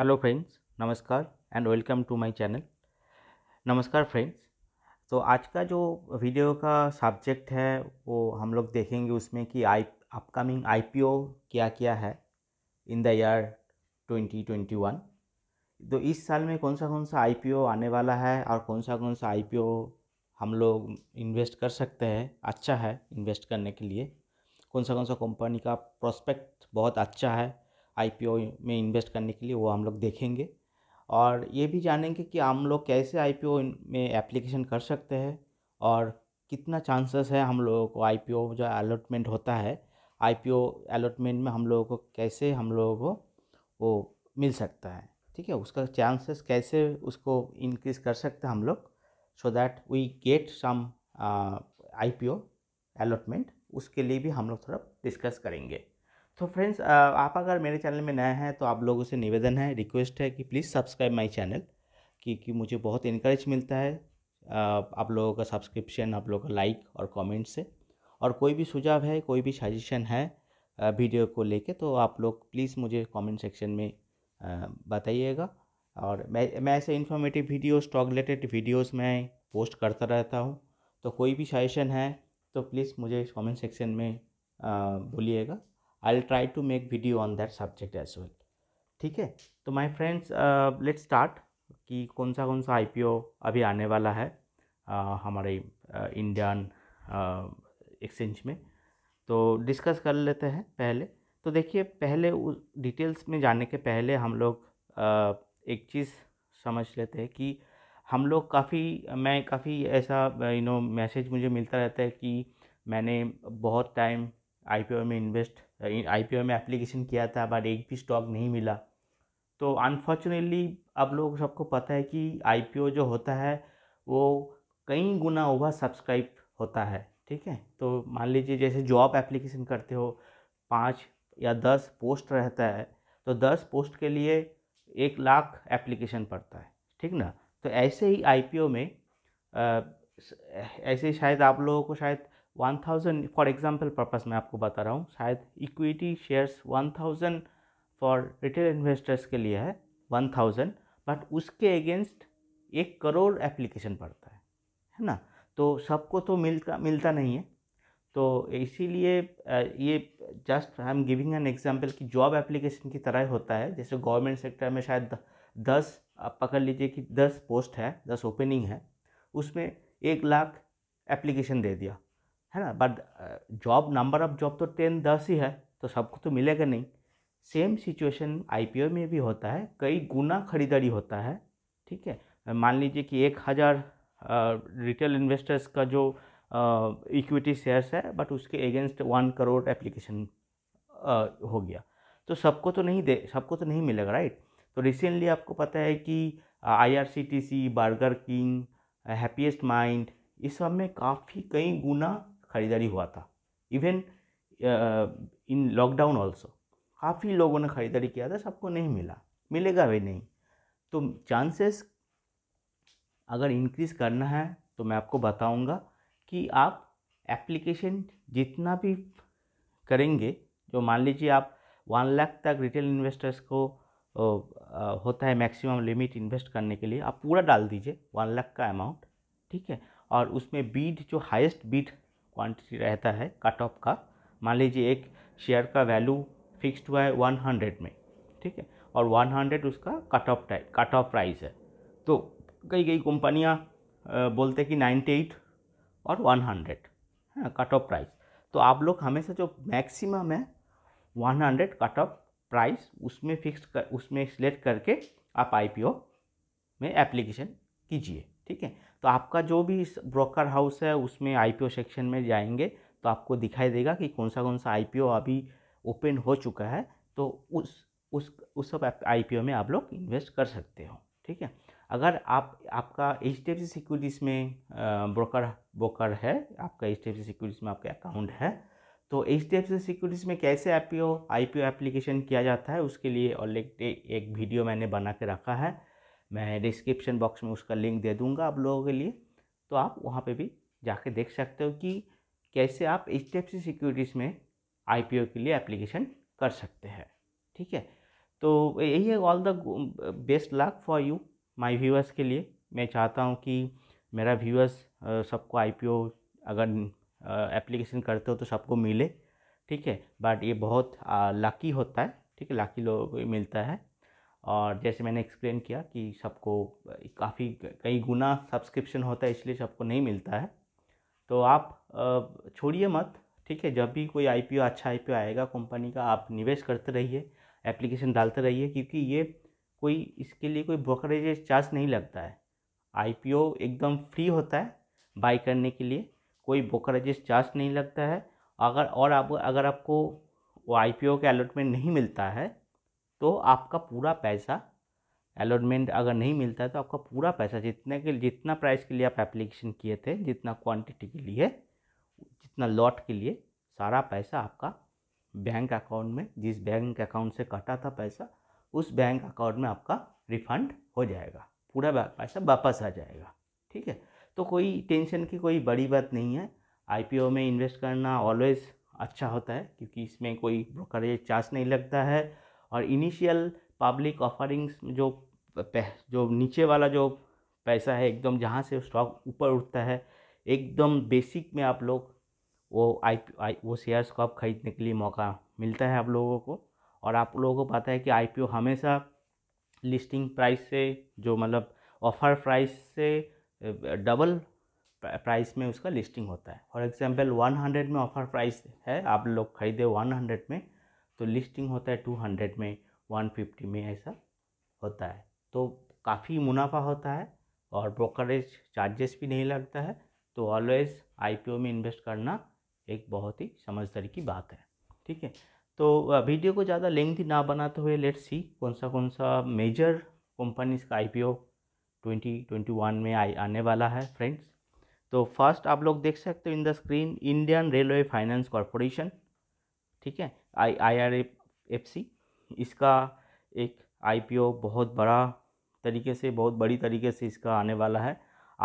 hello friends नमस्कार and welcome to my channel नमस्कार friends तो आज का जो वीडियो का सब्जेक्ट है वो हम लोग देखेंगे उसमें कि आई अपकमिंग आईपीओ क्या क्या है इन द ईयर 2021 तो इस साल में कौन सा कौन सा आईपीओ आने वाला है और कौन सा कौन सा आईपीओ हम लोग इन्वेस्ट कर सकते हैं अच्छा है इन्वेस्ट करने के लिए कौन सा कौन सा कंपनी का प्रोस्पेक्ट बहुत अच्छा है आईपीओ में इन्वेस्ट करने के लिए वो हम लोग देखेंगे और ये भी जानेंगे कि हम लोग कैसे आईपीओ में एप्लीकेशन कर सकते हैं और कितना चांसेस है हम लोगों को आईपीओ जो अलॉटमेंट होता है आईपीओ अलॉटमेंट में हम लोगों को कैसे हम लोगों को वो मिल सकता है ठीक है उसका चांसेस कैसे उसको इंक्रीज़ कर सकते हैं हम लोग so that we get some I P O allotment उसके लिए भी हम लोग थोड़ा डिस्कस करेंगे तो फ्रेंड्स आप अगर मेरे चैनल में नए हैं तो आप लोगों से निवेदन है रिक्वेस्ट है कि प्लीज़ सब्सक्राइब माई चैनल क्योंकि मुझे बहुत इनक्रेज मिलता है आप लोगों का सब्सक्रिप्शन आप लोगों का लाइक और कमेंट से और कोई भी सुझाव है कोई भी सजेशन है वीडियो को लेके तो आप लोग प्लीज़ मुझे कमेंट सेक्शन में बताइएगा और मैं मैं ऐसे informative video stock related videos मैं पोस्ट करता रहता हूँ तो कोई भी सजेशन है तो प्लीज़ मुझे कमेंट सेक्शन में बोलिएगा I'll try to make video on that subject as well ठीक है तो माई फ्रेंड्स लेट स्टार्ट कि कौन सा कौन सा ओ अभी आने वाला है uh, हमारे इंडियन uh, एक्सचेंज uh, में तो डिस्कस कर लेते हैं पहले तो देखिए पहले उस डिटेल्स में जाने के पहले हम लोग uh, एक चीज़ समझ लेते हैं कि हम लोग काफ़ी मैं काफ़ी ऐसा यू नो मैसेज मुझे मिलता रहता है कि मैंने बहुत टाइम आईपीओ में इन्वेस्ट आई पी ओ में एप्लीकेशन किया था बट एक भी स्टॉक नहीं मिला तो अनफॉर्चुनेटली आप लोग सबको पता है कि आई पी ओ जो होता है वो कई गुना ओवर सब्सक्राइब होता है ठीक है तो मान लीजिए जैसे जॉब एप्लीकेशन करते हो पाँच या दस पोस्ट रहता है तो दस पोस्ट के लिए एक लाख एप्लीकेशन पड़ता है ठीक ना तो ऐसे ही आई पी ओ में आ, ऐसे शायद आप लोगों को शायद one thousand for example purpose मैं आपको बता रहा हूँ शायद equity shares one thousand for retail investors के लिए है वन थाउजेंड बट उसके अगेंस्ट एक करोड़ एप्लीकेशन पड़ता है है ना तो सबको तो मिलता मिलता नहीं है तो इसीलिए ये just I am giving an example कि जॉब एप्लीकेशन की तरह होता है जैसे गवर्नमेंट सेक्टर में शायद दस आप पकड़ लीजिए कि दस पोस्ट है दस ओपनिंग है उसमें एक लाख एप्लीकेशन दे दिया है ना but job number of job तो टेन दस ही है तो सबको तो मिलेगा नहीं सेम सिचुएशन आईपीओ में भी होता है कई गुना खरीदारी होता है ठीक है मान लीजिए कि एक हज़ार रिटेल इन्वेस्टर्स का जो इक्विटी शेयर्स है बट उसके अगेंस्ट वन करोड़ एप्लीकेशन हो गया तो सबको तो नहीं दे सबको तो नहीं मिलेगा राइट तो रिसेंटली आपको पता है कि IRCTC Burger King Happiest Minds इस सब में काफ़ी कई गुना खरीदारी हुआ था इवन इन लॉकडाउन ऑल्सो काफ़ी लोगों ने ख़रीदारी किया था सबको नहीं मिला मिलेगा भी नहीं तो चांसेस अगर इंक्रीज़ करना है तो मैं आपको बताऊंगा कि आप एप्लीकेशन जितना भी करेंगे जो मान लीजिए आप वन लाख तक रिटेल इन्वेस्टर्स को होता है मैक्सिमम लिमिट इन्वेस्ट करने के लिए आप पूरा डाल दीजिए वन लाख का अमाउंट ठीक है और उसमें बीड जो हाईएस्ट बीड क्वांटिटी रहता है कट ऑफ का मान लीजिए एक शेयर का वैल्यू फिक्स्ड हुआ है वन हंड्रेड में ठीक है और वन हंड्रेड उसका cut off type cut off price है तो कई कई कंपनियाँ बोलते हैं कि नाइन्टी एट और वन हंड्रेड है कट ऑफ प्राइस तो आप लोग हमेशा जो मैक्सिमम है one hundred cut off price उसमें फिक्स कर उसमें सेलेक्ट करके आप आई में एप्लीकेशन कीजिए ठीक है तो आपका जो भी ब्रोकर हाउस है उसमें आईपीओ सेक्शन में जाएंगे तो आपको दिखाई देगा कि कौन सा कौन सा आईपीओ अभी ओपन हो चुका है तो उस उस उस सब आईपीओ में आप लोग इन्वेस्ट कर सकते हो ठीक है अगर आप आपका H D F C securities में ब्रोकर ब्रोकर है आपका H D F C securities में आपका अकाउंट है तो H D F C securities में कैसे I P O I P O application किया जाता है उसके लिए ऑलरेडी एक वीडियो मैंने बना के रखा है मैं डिस्क्रिप्शन बॉक्स में उसका लिंक दे दूँगा आप लोगों के लिए तो आप वहाँ पर भी जाके देख सकते हो कि कैसे आप एच डी सिक्योरिटीज़ में आई के लिए एप्लीकेशन कर सकते हैं ठीक है तो यही है all the best luck for you my viewers के लिए मैं चाहता हूँ कि मेरा व्यूअर्स सबको आई अगर एप्लीकेशन करते हो तो सबको मिले ठीक है बट ये बहुत लकी होता है ठीक है लकी लोगों को मिलता है और जैसे मैंने एक्सप्लेन किया कि सबको काफ़ी कई गुना सब्सक्रिप्शन होता है इसलिए सबको नहीं मिलता है तो आप छोड़िए मत ठीक है जब भी कोई आईपीओ अच्छा आईपीओ आएगा कंपनी का आप निवेश करते रहिए एप्लीकेशन डालते रहिए क्योंकि ये कोई इसके लिए कोई ब्रोकरेज चार्ज नहीं लगता है आई एकदम फ्री होता है बाई करने के लिए कोई ब्रोकरेज चार्ज नहीं लगता है अगर और आप अगर आपको वो ओ के अलॉटमेंट नहीं मिलता है तो आपका पूरा पैसा अलॉटमेंट अगर नहीं मिलता है तो आपका पूरा पैसा जितने के जितना प्राइस के लिए आप एप्लीकेशन किए थे जितना क्वांटिटी के लिए जितना लॉट के लिए सारा पैसा आपका बैंक अकाउंट में जिस बैंक अकाउंट से कटा था पैसा उस बैंक अकाउंट में आपका रिफंड हो जाएगा पूरा पैसा वापस आ जाएगा ठीक है तो कोई टेंशन की कोई बड़ी बात नहीं है आई में इन्वेस्ट करना ऑलवेज़ अच्छा होता है क्योंकि इसमें कोई ब्रोकरेज चार्ज नहीं लगता है और इनिशियल पब्लिक ऑफरिंग्स जो जो नीचे वाला जो पैसा है एकदम जहाँ से स्टॉक ऊपर उठता है एकदम बेसिक में आप लोग वो आई, आई वो शेयर्स को आप ख़रीदने के लिए मौका मिलता है आप लोगों को और आप लोगों को पता है कि आईपीओ हमेशा लिस्टिंग प्राइस से जो मतलब ऑफ़र प्राइस से डबल प्राइस में उसका लिस्टिंग होता है फॉर एग्जांपल 100 में ऑफ़र प्राइस है आप लोग खरीदे 100 में तो लिस्टिंग होता है टू हंड्रेड में वन फिफ्टी में ऐसा होता है तो काफ़ी मुनाफा होता है और ब्रोकरेज चार्जेस भी नहीं लगता है तो ऑलवेज़ आईपीओ में इन्वेस्ट करना एक बहुत ही समझदारी की बात है ठीक है तो वीडियो को ज़्यादा लेंथी ना बनाते हुए लेट्स सी कौन सा कौन सा मेजर कंपनीज का आईपीओ 2021 में आई आने वाला है फ्रेंड्स तो फर्स्ट आप लोग देख सकते हो in the screen Indian Railway Finance Corporation ठीक है आई आई आर एफ सी इसका एक आई पी ओ बहुत बड़ा तरीके से बहुत बड़ी तरीके से इसका आने वाला है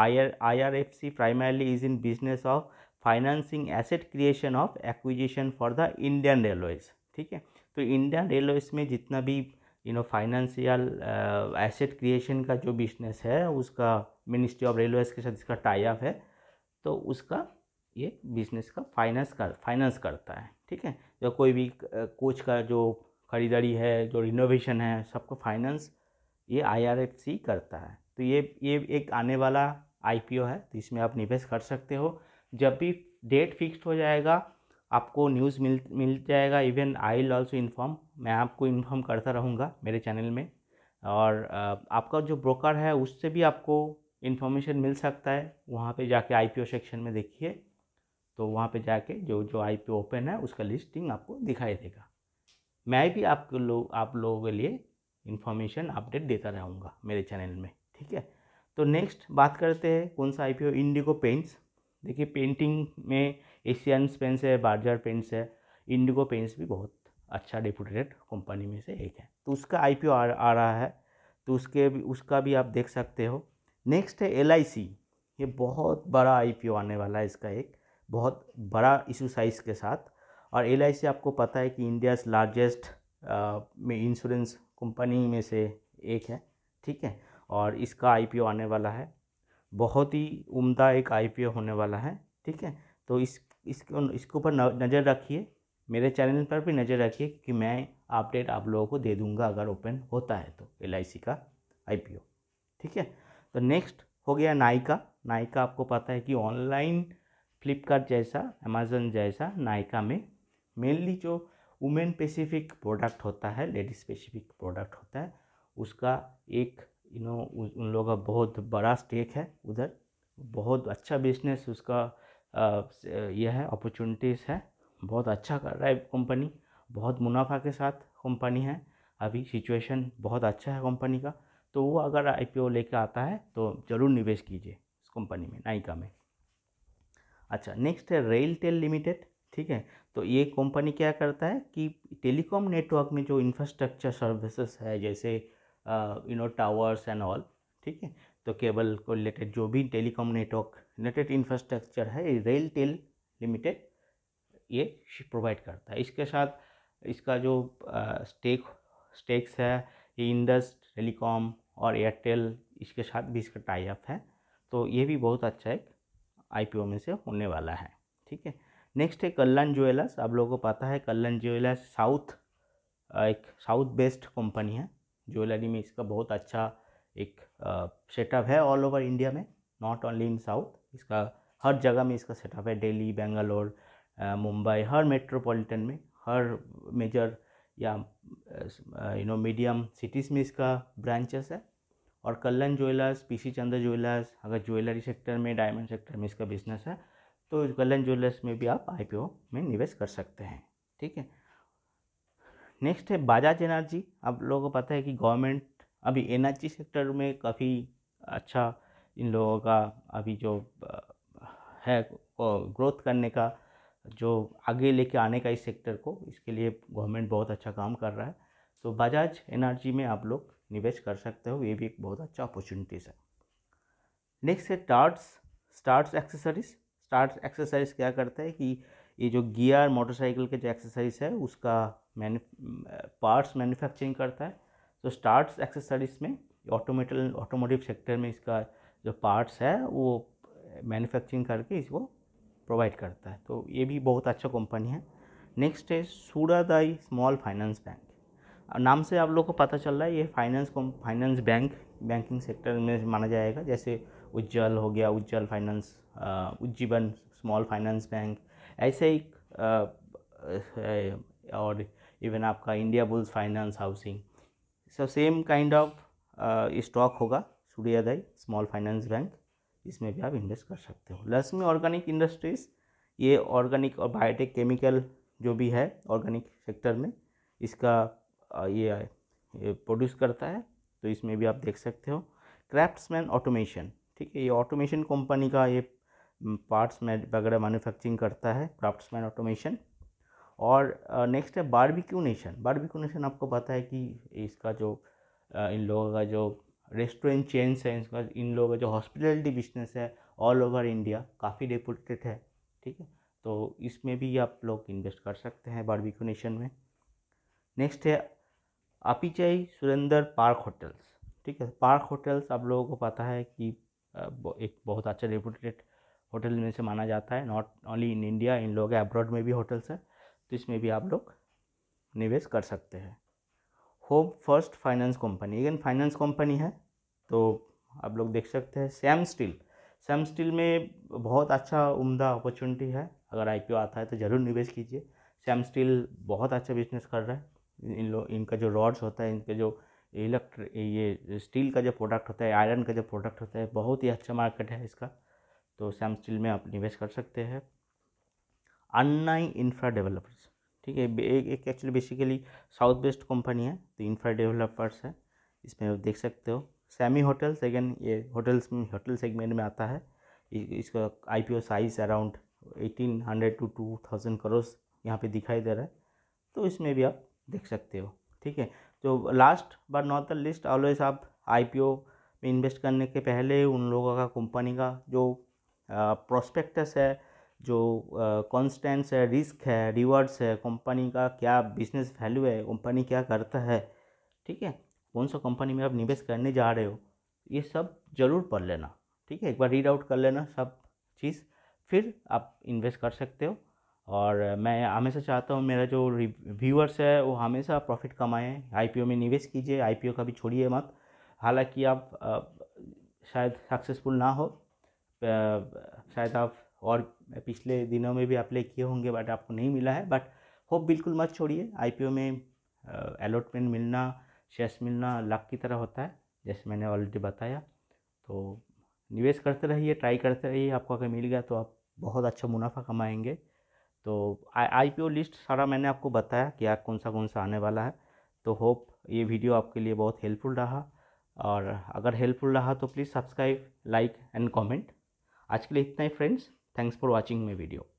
I R I R F C primarily is in business of financing asset creation of acquisition for the Indian Railways ठीक है तो इंडियन रेलवेज में जितना भी you know financial asset creation का जो बिजनेस है उसका मिनिस्ट्री ऑफ रेलवेज के साथ इसका टाई अप है तो उसका ये बिजनेस का फाइनेंस कर फाइनेंस करता है ठीक है या कोई भी कोच का जो ख़रीदारी है जो रिनोवेशन है सबको फाइनेंस ये आई करता है तो ये ये एक आने वाला आई है तो इसमें आप निवेश कर सकते हो जब भी डेट फिक्स्ड हो जाएगा आपको न्यूज़ मिल मिल जाएगा even I will also inform मैं आपको इन्फॉर्म करता रहूँगा मेरे चैनल में और आपका जो ब्रोकर है उससे भी आपको इन्फॉर्मेशन मिल सकता है वहाँ पे जाके आईपीओ सेक्शन में देखिए तो वहाँ पे जाके जो जो आई पी ओपन है उसका लिस्टिंग आपको दिखाई देगा मैं भी आप लोग आप लोगों के लिए इन्फॉर्मेशन अपडेट देता रहूँगा मेरे चैनल में ठीक है तो नेक्स्ट बात करते हैं कौन सा I P O Indigo Paints देखिए पेंटिंग में एशियन पेंट्स है बार्जर पेंट्स है इंडिगो पेंट्स भी बहुत अच्छा रेपूटेड कंपनी में से एक है तो उसका आई पी ओ आ, आ रहा है तो उसके भी उसका भी आप देख सकते हो नेक्स्ट है एल आई सी ये बहुत बड़ा आई पी ओ आने वाला है इसका एक बहुत बड़ा इशू साइज़ के साथ और एल आई सी आपको पता है कि इंडियाज़ लार्जेस्ट में इंश्योरेंस कंपनी में से एक है ठीक है और इसका आई आने वाला है बहुत ही उम्दा एक आई होने वाला है ठीक है तो इस इसको इसके ऊपर नज़र रखिए मेरे चैनल पर भी नज़र रखिए कि मैं अपडेट आप लोगों को दे दूंगा अगर ओपन होता है तो एल का आई ठीक है तो नेक्स्ट हो गया नायका नायका आपको पता है कि ऑनलाइन फ्लिपकार्ट जैसा अमेज़न जैसा नायका में मेनली जो वुमेन स्पेसिफिक प्रोडक्ट होता है लेडीज स्पेसिफिक प्रोडक्ट होता है उसका एक यू नो उन लोगों का बहुत बड़ा स्टेक है उधर बहुत अच्छा बिजनेस उसका यह है अपॉर्चुनिटीज़ है बहुत अच्छा कर रहा है कंपनी बहुत मुनाफा के साथ कंपनी है अभी सिचुएशन बहुत अच्छा है कंपनी का तो वो अगर आईपीओ लेके आता है तो ज़रूर निवेश कीजिए इस कंपनी में नायका में अच्छा नेक्स्ट है रेल टेल लिमिटेड ठीक है तो ये कंपनी क्या करता है कि टेलीकॉम नेटवर्क में जो इंफ्रास्ट्रक्चर सर्विसेज है जैसे you know towers and all ठीक है तो केबल को रिलेटेड जो भी टेलीकॉम नेटवर्क रिलेटेड इंफ्रास्ट्रक्चर है रेल टेल लिमिटेड ये प्रोवाइड करता है इसके साथ इसका जो स्टेक स्टेक्स है ये इंडस टेलीकॉम और एयरटेल इसके साथ भी इसका टाई अप है तो ये भी बहुत अच्छा एक आईपीओ में से होने वाला है ठीक है नेक्स्ट है कल्याण ज्वेलर्स आप लोगों को पता है कल्याण ज्वेलर्स साउथ एक साउथ बेस्ड कंपनी है ज्वेलरी में इसका बहुत अच्छा एक सेटअप है ऑल ओवर इंडिया में नॉट ओनली इन साउथ इसका हर जगह में इसका सेटअप है दिल्ली बेंगलोर मुंबई हर मेट्रोपॉलिटन में हर मेजर या यू नो मीडियम सिटीज़ में इसका ब्रांचेस है और Kalyan Jewellers PC Chandra Jewellers अगर ज्वेलरी सेक्टर में डायमंड सेक्टर में इसका बिजनेस है तो कल्लन ज्वेलर्स में भी आप आई में निवेश कर सकते हैं ठीक है नेक्स्ट है बजाज एनर्जी आप लोगों को पता है कि गवर्नमेंट अभी एनर्जी सेक्टर में काफ़ी अच्छा इन लोगों का अभी जो है ग्रोथ करने का जो आगे लेके आने का इस सेक्टर को इसके लिए गवर्नमेंट बहुत अच्छा काम कर रहा है तो बजाज एनर्जी में आप लोग निवेश कर सकते हो ये भी एक बहुत अच्छा अपॉर्चुनिटीज़ है नेक्स्ट है टार्ट्स स्टार्ट्स एक्सेसरीज स्टार्ट्स एक्सेसरीज क्या करता है कि ये जो गियर मोटरसाइकिल के जो एक्सेसरीज है उसका मैनु पार्ट्स मैन्युफैक्चरिंग करता है तो स्टार्ट्स एक्सेसरीज में ऑटोमेटल ऑटोमोटिव सेक्टर में इसका जो पार्ट्स है वो मैन्युफैक्चरिंग करके इसको प्रोवाइड करता है तो ये भी बहुत अच्छा कंपनी है नेक्स्ट है सूरदाई स्मॉल फाइनेंस बैंक नाम से आप लोग को पता चल रहा है ये finance finance bank banking sector में माना जाएगा जैसे उज्जवल हो गया Ujjwal finance Ujjivan small finance bank ऐसे ही और इवन आपका इंडिया बुल्स फाइनेंस हाउसिंग सब सेम काइंड ऑफ स्टॉक होगा सूर्योदय स्मॉल फाइनेंस बैंक इसमें भी आप इन्वेस्ट कर सकते हो लक्ष्मी ऑर्गेनिक इंडस्ट्रीज़ ये ऑर्गेनिक और बायोटेक केमिकल जो भी है ऑर्गेनिक सेक्टर में इसका ये, प्रोड्यूस करता है तो इसमें भी आप देख सकते हो क्राफ्ट्समैन ऑटोमेशन ठीक है ये ऑटोमेशन कंपनी का ये पार्ट्स वगैरह मैन्युफैक्चरिंग करता है क्राफ्ट्समैन ऑटोमेशन और नेक्स्ट है बारबिक्यू नेशन बारबिक्यू नेशन आपको पता है कि इसका जो इन लोगों का जो रेस्टोरेंट चेंज है इसका इन लोगों का जो हॉस्पिटलिटी बिजनेस है ऑल ओवर इंडिया काफ़ी रेपुटेड है ठीक है तो इसमें भी आप लोग इन्वेस्ट कर सकते हैं बारबिक्यू नेशन में नेक्स्ट है अपिचाई सुरेंद्र पार्क होटल्स ठीक है पार्क होटल्स आप लोगों को पता है कि एक बहुत अच्छा रेपुटेड होटल में से माना जाता है नॉट ओनली इन इंडिया इन लोग अब्रॉड में भी होटल्स है तो इसमें भी आप लोग निवेश कर सकते हैं होम फर्स्ट फाइनेंस कंपनी एक फाइनेंस कंपनी है तो आप लोग देख सकते हैं सैम स्टील सैम स्टील में बहुत अच्छा उम्दा अपॉर्चुनिटी है अगर आई आता है तो ज़रूर निवेश कीजिए सैम स्टील बहुत अच्छा बिजनेस कर रहा है इन लोग इनका जो रॉड्स होता है इनके जो इलेक्ट्र ये स्टील का जो प्रोडक्ट होता है आयरन का जो प्रोडक्ट होता है बहुत ही अच्छा मार्केट है इसका तो सैम स्टील में आप निवेश कर सकते हैं अन्नाई इंफ्रा डेवलपर्स ठीक है एक एक actually basically South West company है तो इंफ्रा डेवलपर्स है इसमें आप देख सकते हो सैमी होटल्स अगेन ये होटल्स होटल सेगमेंट में आता है इसका ओ size around eighteen hundred to two thousand crore यहाँ पे दिखाई दे रहा है तो इसमें भी आप देख सकते हो ठीक है तो last but not the least always आप आई में इन्वेस्ट करने के पहले उन लोगों का कंपनी का जो प्रोस्पेक्टस है जो कॉन्स्टेंस है रिस्क है रिवर्ड्स है कंपनी का क्या बिजनेस वैल्यू है कंपनी क्या करता है ठीक है कौन सा कंपनी में आप निवेश करने जा रहे हो ये सब जरूर पढ़ लेना ठीक है एक बार रीड आउट कर लेना सब चीज़ फिर आप इन्वेस्ट कर सकते हो और मैं हमेशा चाहता हूँ मेरा जो व्यूअर्स है वो हमेशा प्रॉफिट कमाएँ आई में निवेश कीजिए आईपीओ कभी छोड़िए मत हालांकि आप शायद सक्सेसफुल ना हो शायद आप और पिछले दिनों में भी अप्लाई किए होंगे बट आपको नहीं मिला है बट होप बिल्कुल मत छोड़िए आईपीओ में अलॉटमेंट मिलना शेयर्स मिलना लक की तरह होता है जैसे मैंने ऑलरेडी बताया तो निवेश करते रहिए ट्राई करते रहिए आपको अगर मिल गया तो आप बहुत अच्छा मुनाफा कमाएंगे तो आई ओ लिस्ट सारा मैंने आपको बताया कि यार कौन सा कौन सा आने वाला है तो होप ये वीडियो आपके लिए बहुत हेल्पफुल रहा और अगर हेल्पफुल रहा तो please subscribe like and comment आज के लिए इतना ही friends thanks for watching my video